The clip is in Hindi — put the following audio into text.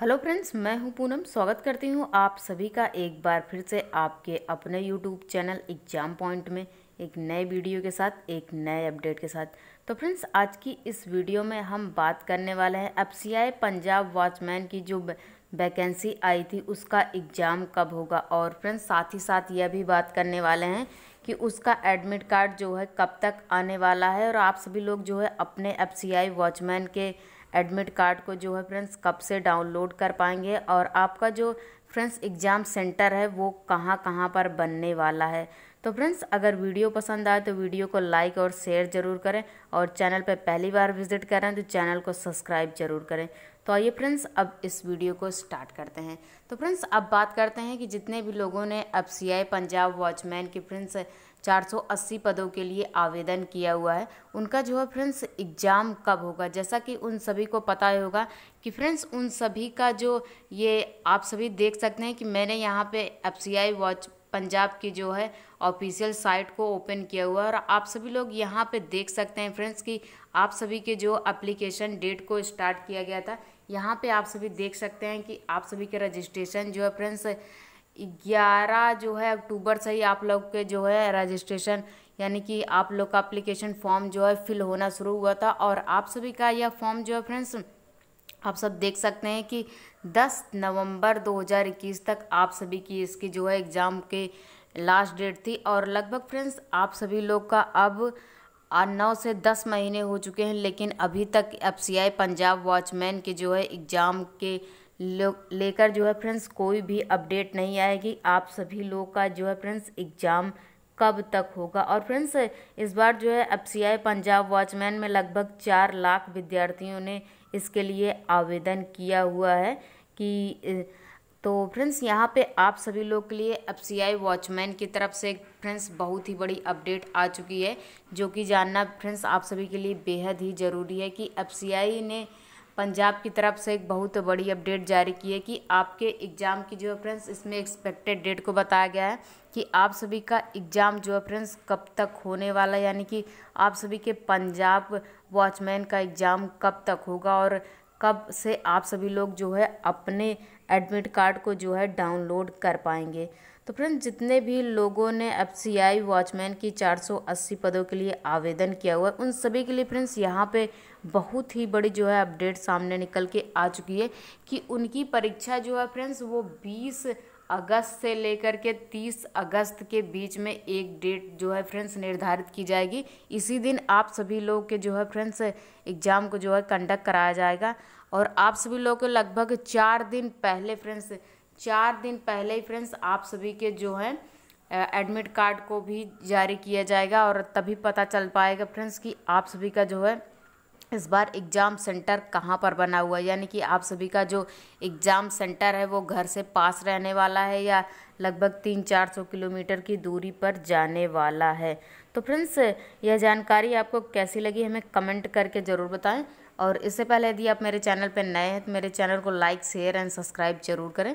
हेलो फ्रेंड्स मैं हूं पूनम स्वागत करती हूं आप सभी का एक बार फिर से आपके अपने यूट्यूब चैनल एग्जाम पॉइंट में एक नए वीडियो के साथ एक नए अपडेट के साथ तो फ्रेंड्स आज की इस वीडियो में हम बात करने वाले हैं एफ पंजाब वॉचमैन की जो वैकेंसी आई थी उसका एग्ज़ाम कब होगा और फ्रेंड्स साथ ही साथ यह भी बात करने वाले हैं कि उसका एडमिट कार्ड जो है कब तक आने वाला है और आप सभी लोग जो है अपने एफ वॉचमैन के एडमिट कार्ड को जो है फ्रेंड्स कब से डाउनलोड कर पाएंगे और आपका जो फ्रेंड्स एग्ज़ाम सेंटर है वो कहाँ कहाँ पर बनने वाला है तो फ्रेंड्स अगर वीडियो पसंद आए तो वीडियो को लाइक और शेयर ज़रूर करें और चैनल पर पहली बार विज़िट करें तो चैनल को सब्सक्राइब ज़रूर करें तो आइए फ्रेंड्स अब इस वीडियो को स्टार्ट करते हैं तो फ्रेंड्स अब बात करते हैं कि जितने भी लोगों ने अब सी पंजाब वॉचमैन के फ्रेंड्स 480 पदों के लिए आवेदन किया हुआ है उनका जो है फ्रेंड्स एग्ज़ाम कब होगा जैसा कि उन सभी को पता ही होगा कि फ्रेंड्स उन सभी का जो ये आप सभी देख सकते हैं कि मैंने यहाँ पे F C I watch Punjab की जो है ऑफिशियल साइट को ओपन किया हुआ है और आप सभी लोग यहाँ पे देख सकते हैं फ्रेंड्स कि आप सभी के जो अप्लीकेशन डेट को स्टार्ट किया गया था यहाँ पे आप सभी देख सकते हैं कि आप सभी के रजिस्ट्रेशन जो है फ्रेंड्स ग्यारह जो है अक्टूबर से ही आप लोग के जो है रजिस्ट्रेशन यानी कि आप लोग का अप्लीकेशन फॉर्म जो है फिल होना शुरू हुआ था और आप सभी का यह फॉर्म जो है फ्रेंड्स आप सब देख सकते हैं कि 10 नवंबर 2021 तक आप सभी की इसकी जो है एग्ज़ाम के लास्ट डेट थी और लगभग फ्रेंड्स आप सभी लोग का अब नौ से दस महीने हो चुके हैं लेकिन अभी तक एफ पंजाब वॉचमैन के जो है एग्ज़ाम के लेकर जो है फ्रेंड्स कोई भी अपडेट नहीं आएगी आप सभी लोग का जो है फ्रेंड्स एग्ज़ाम कब तक होगा और फ्रेंड्स इस बार जो है एफ पंजाब वॉचमैन में लगभग चार लाख विद्यार्थियों ने इसके लिए आवेदन किया हुआ है कि तो फ्रेंड्स यहाँ पे आप सभी लोग के लिए एफ सी आई वॉचमैन की तरफ से फ्रेंड्स बहुत ही बड़ी अपडेट आ चुकी है जो कि जानना फ्रेंड्स आप सभी के लिए बेहद ही ज़रूरी है कि एफ सी आई ने पंजाब की तरफ से एक बहुत बड़ी अपडेट जारी की है कि आपके एग्ज़ाम की जो है फ्रेंड्स इसमें एक्सपेक्टेड डेट को बताया गया है कि आप सभी का एग्ज़ाम जो है फ्रेंड्स कब तक होने वाला यानी कि आप सभी के पंजाब वॉचमैन का एग्ज़ाम कब तक होगा और कब से आप सभी लोग जो है अपने एडमिट कार्ड को जो है डाउनलोड कर पाएंगे तो फ्रेंड्स जितने भी लोगों ने एफ सी आई वॉचमैन की 480 पदों के लिए आवेदन किया हुआ है उन सभी के लिए फ्रेंड्स यहाँ पे बहुत ही बड़ी जो है अपडेट सामने निकल के आ चुकी है कि उनकी परीक्षा जो है फ्रेंड्स वो 20 अगस्त से लेकर के 30 अगस्त के बीच में एक डेट जो है फ्रेंड्स निर्धारित की जाएगी इसी दिन आप सभी लोग के जो है फ्रेंड्स एग्ज़ाम को जो है कंडक्ट कराया जाएगा और आप सभी लोग लगभग चार दिन पहले फ्रेंड्स चार दिन पहले ही फ्रेंड्स आप सभी के जो है एडमिट कार्ड को भी जारी किया जाएगा और तभी पता चल पाएगा फ्रेंड्स कि आप सभी का जो है इस बार एग्ज़ाम सेंटर कहाँ पर बना हुआ है यानी कि आप सभी का जो एग्ज़ाम सेंटर है वो घर से पास रहने वाला है या लगभग तीन चार सौ किलोमीटर की दूरी पर जाने वाला है तो फ्रेंड्स यह जानकारी आपको कैसी लगी हमें कमेंट करके ज़रूर बताएं और इससे पहले यदि आप मेरे चैनल पर नए हैं तो मेरे चैनल को लाइक शेयर एंड सब्सक्राइब जरूर करें